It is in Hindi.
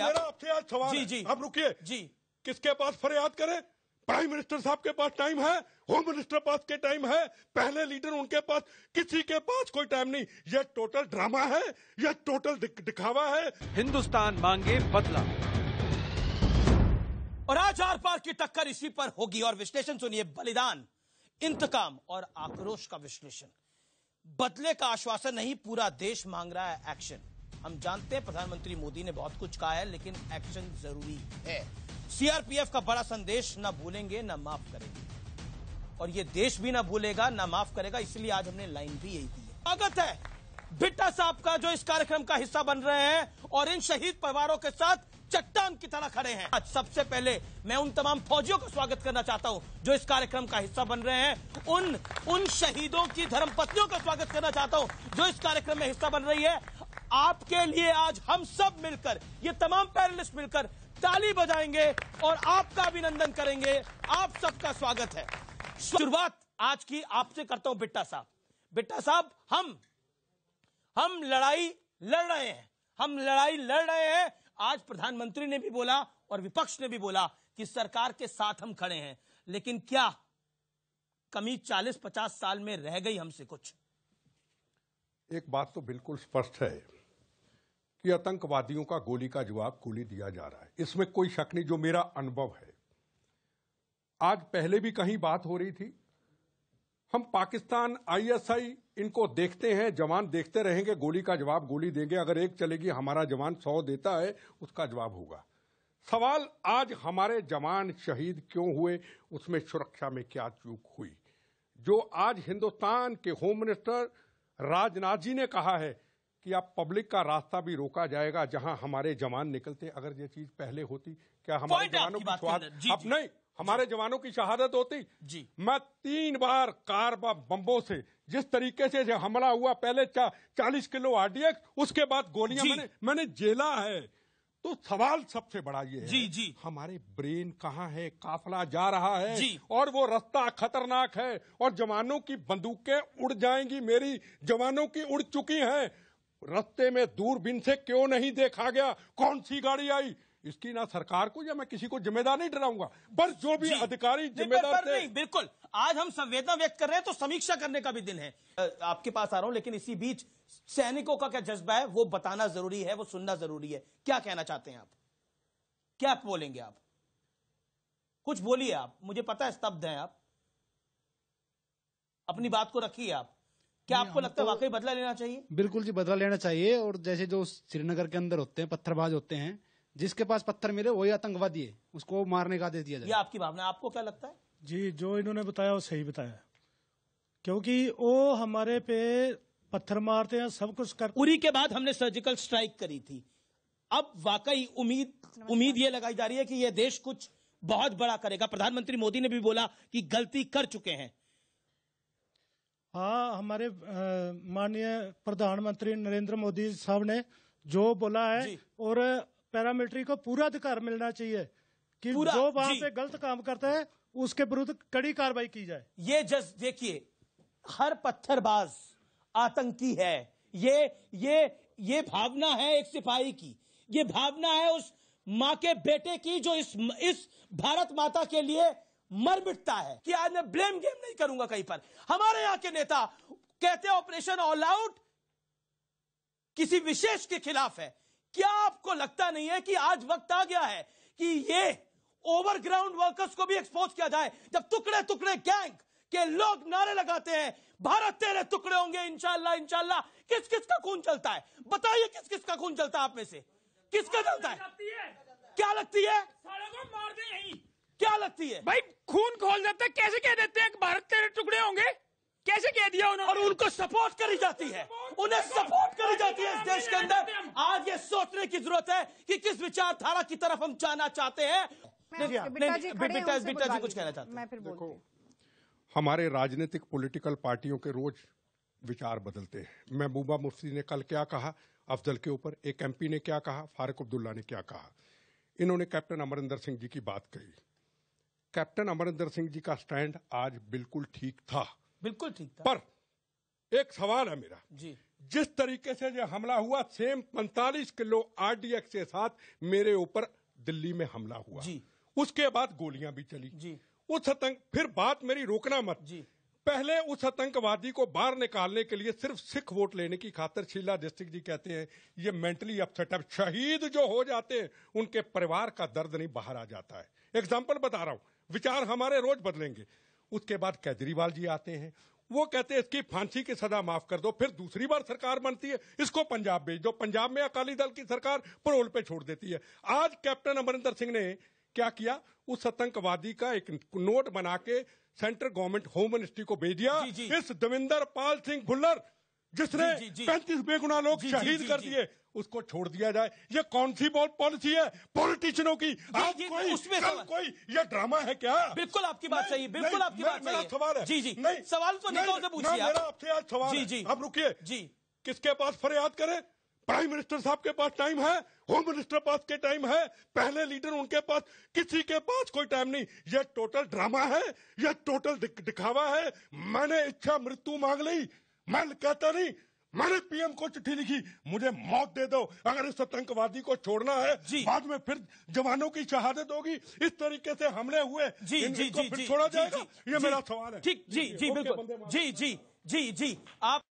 जी जी आप रुकिए जी किसके पास फरियाद करें प्राइम मिनिस्टर साहब के पास टाइम है होम मिनिस्टर पास के टाइम है पहले लीडर उनके पास किसी के पास कोई टाइम नहीं यह टोटल ड्रामा है यह टोटल दिख, दिखावा है हिंदुस्तान मांगे बदला और आज आर पार की टक्कर इसी पर होगी और विश्लेषण सुनिए बलिदान इंतकाम और आक्रोश का विश्लेषण बदले का आश्वासन नहीं पूरा देश मांग रहा है एक्शन हम जानते हैं प्रधानमंत्री मोदी ने बहुत कुछ कहा है लेकिन एक्शन जरूरी है सीआरपीएफ का बड़ा संदेश ना भूलेंगे ना माफ करेंगे और ये देश भी ना भूलेगा ना माफ करेगा इसलिए आज हमने लाइन भी यही दी स्वागत है बिट्टा साहब का जो इस कार्यक्रम का हिस्सा बन रहे हैं और इन शहीद परिवारों के साथ चट्टान की तरह खड़े हैं आज सबसे पहले मैं उन तमाम फौजियों का स्वागत करना चाहता हूं जो इस कार्यक्रम का हिस्सा बन रहे हैं उन उन शहीदों की धर्मपत्नियों का स्वागत करना चाहता हूं जो इस कार्यक्रम में हिस्सा बन रही है आपके लिए आज हम सब मिलकर ये तमाम पैनलिस्ट मिलकर ताली बजाएंगे और आपका अभिनंदन करेंगे आप सबका स्वागत है शुरुआत आज की आपसे करता हूं बिट्टा साहब बिट्टा साहब हम हम लड़ाई लड़ रहे हैं हम लड़ाई लड़ रहे हैं आज प्रधानमंत्री ने भी बोला और विपक्ष ने भी बोला कि सरकार के साथ हम खड़े हैं लेकिन क्या कमी चालीस पचास साल में रह गई हमसे कुछ एक बात तो बिल्कुल स्पष्ट है कि आतंकवादियों का गोली का जवाब गोली दिया जा रहा है इसमें कोई शक नहीं जो मेरा अनुभव है आज पहले भी कहीं बात हो रही थी हम पाकिस्तान आईएसआई इनको देखते हैं जवान देखते रहेंगे गोली का जवाब गोली देंगे अगर एक चलेगी हमारा जवान सौ देता है उसका जवाब होगा सवाल आज हमारे जवान शहीद क्यों हुए उसमें सुरक्षा में क्या चूक हुई जो आज हिंदुस्तान के होम मिनिस्टर राजनाथ जी ने कहा है कि आप पब्लिक का रास्ता भी रोका जाएगा जहां हमारे जवान निकलते अगर ये चीज पहले होती क्या हमारे जवानों की शहादत अब नहीं हमारे जवानों की शहादत होती जी मैं तीन बार कार बम्बों से जिस तरीके से हमला हुआ पहले चा, चालीस किलो आरडीएक्स उसके बाद गोलियां मैंने मैंने जेला है तो सवाल सबसे बड़ा ये है जी जी हमारे ब्रेन कहाँ है काफला जा रहा है जी और वो रास्ता खतरनाक है और जवानों की बंदूकें उड़ जाएंगी मेरी जवानों की उड़ चुकी हैं रस्ते में दूरबीन से क्यों नहीं देखा गया कौन सी गाड़ी आई इसकी ना सरकार को या मैं किसी को जिम्मेदार नहीं डराऊंगा पर जो भी अधिकारी जिम्मेदार नहीं बिल्कुल आज हम संवेदना व्यक्त कर रहे हैं तो समीक्षा करने का भी दिन है आपके पास आ रहा हूं लेकिन इसी बीच सैनिकों का क्या जज्बा है वो बताना जरूरी है वो सुनना जरूरी है क्या कहना चाहते हैं आप क्या बोलेंगे आप कुछ बोलिए आप मुझे पता है स्तब्ध है आप अपनी बात को रखिए आप क्या आपको लगता है तो वाकई बदला लेना चाहिए बिल्कुल जी बदला लेना चाहिए और जैसे जो श्रीनगर के अंदर होते हैं पत्थरबाज होते हैं जिसके पास पत्थर मिले वही आतंकवादी है उसको मारने का आदेश दिया जाए ये आपकी भावना आपको क्या लगता है जी जो इन्होंने बताया वो सही बताया क्योंकि वो हमारे पे पत्थर मारते हैं सब कुछ कर उरी के बाद हमने सर्जिकल स्ट्राइक करी थी अब वाकई उम्मीद उम्मीद ये लगाई जा रही है कि यह देश कुछ बहुत बड़ा करेगा प्रधानमंत्री मोदी ने भी बोला कि गलती कर चुके हैं हाँ हमारे माननीय प्रधानमंत्री नरेंद्र मोदी साहब ने जो बोला है और पैरामिलिट्री को पूरा अधिकार मिलना चाहिए कि जो वहां पे गलत काम करता है उसके विरुद्ध कड़ी कार्रवाई की जाए ये जस देखिए हर पत्थरबाज आतंकी है ये ये ये भावना है एक सिपाही की ये भावना है उस माँ के बेटे की जो इस इस भारत माता के लिए मर बिटता है कि आज मैं ब्लेम गेम नहीं करूंगा कहीं पर हमारे यहां के नेता कहते ऑपरेशन ऑल आउट किसी विशेष के खिलाफ है क्या आपको लगता नहीं है कि आज वक्त आ गया है कि ये ओवरग्राउंड वर्कर्स को भी एक्सपोज किया जाए जब टुकड़े टुकड़े गैंग के लोग नारे लगाते हैं भारत तेरे टुकड़े होंगे इंशाला इंशाला किस किस का खून चलता है बताइए किस किस का खून चलता है आप में से किसका चलता है क्या लगती है मार दे क्या लगती है भाई खून खोल जाता है कैसे कह देते हैं भारत तेरे टुकड़े होंगे कैसे कह दिया उन्होंने और उनको सपोर्ट करी जाती है उन्हें सपोर्ट करी जाती है इस देश के अंदर आज ये सोचने की जरूरत है कि किस विचारधारा की तरफ हम जाना चाहते हैं बिट्टा जी कुछ कहना चाहते मैं देखो हमारे राजनीतिक पॉलिटिकल पार्टियों के रोज विचार बदलते हैं महबूबा मुफ्ती ने कल क्या कहा अफजल के ऊपर एक एमपी ने क्या कहा फारूक अब्दुल्ला ने क्या कहा इन्होंने कैप्टन अमरिंदर सिंह जी की बात कही कैप्टन अमरिंदर सिंह जी का स्टैंड आज बिल्कुल ठीक था बिल्कुल ठीक था पर एक सवाल है मेरा जी जिस तरीके से जो हमला हुआ सेम 45 किलो आरडीएक्स के साथ मेरे ऊपर दिल्ली में हमला हुआ जी उसके बाद गोलियां भी चली जी उस आतंक फिर बात मेरी रोकना मत जी पहले उस आतंकवादी को बाहर निकालने के लिए सिर्फ सिख वोट लेने की खातर शीला डिस्ट्रिक्ट जी कहते हैं ये मेंटली अपसेट अब शहीद जो हो जाते हैं उनके परिवार का दर्द नहीं बाहर आ जाता है एग्जाम्पल बता रहा हूं विचार हमारे रोज बदलेंगे उसके बाद केजरीवाल जी आते हैं वो कहते हैं इसकी फांसी की सजा माफ कर दो फिर दूसरी बार सरकार बनती है इसको पंजाब भेज दो पंजाब में अकाली दल की सरकार परोल पे छोड़ देती है आज कैप्टन अमरिंदर सिंह ने क्या किया उस आतंकवादी का एक नोट बना के सेंट्रल गवर्नमेंट होम मिनिस्ट्री को भेज दिया इस दविंदर पाल सिंह भुल्लर जिसने पैंतीस बेगुना लोग शहीद कर दिए उसको छोड़ दिया जाए ये कौन सी बोल पॉलिसी है पॉलिटिशियनों की आप कोई, उसमें सवाल कोई ये ड्रामा है क्या बिल्कुल आपकी बात सही बिल्कुल आपकी बात सही सवाल है जी जी नहीं सवाल तो नहीं पूछिए आपसे आज सवाल जी जी आप रुकिए जी किसके पास फरियाद करें प्राइम मिनिस्टर साहब के पास टाइम है होम मिनिस्टर पास के टाइम है पहले लीडर उनके पास किसी के पास कोई टाइम नहीं यह टोटल ड्रामा है यह टोटल दिखावा है मैंने इच्छा मृत्यु मांग ली मैं कहता नहीं मैंने पीएम को चिट्ठी लिखी मुझे मौत दे दो अगर इस आतंकवादी को छोड़ना है जी। बाद में फिर जवानों की शहादत होगी इस तरीके से हमले हुए जी इन, जी जी, जी छोड़ा जी, जाएगा जी, ये जी, मेरा सवाल है ठीक जी जी बिल्कुल जी जी जी जी आप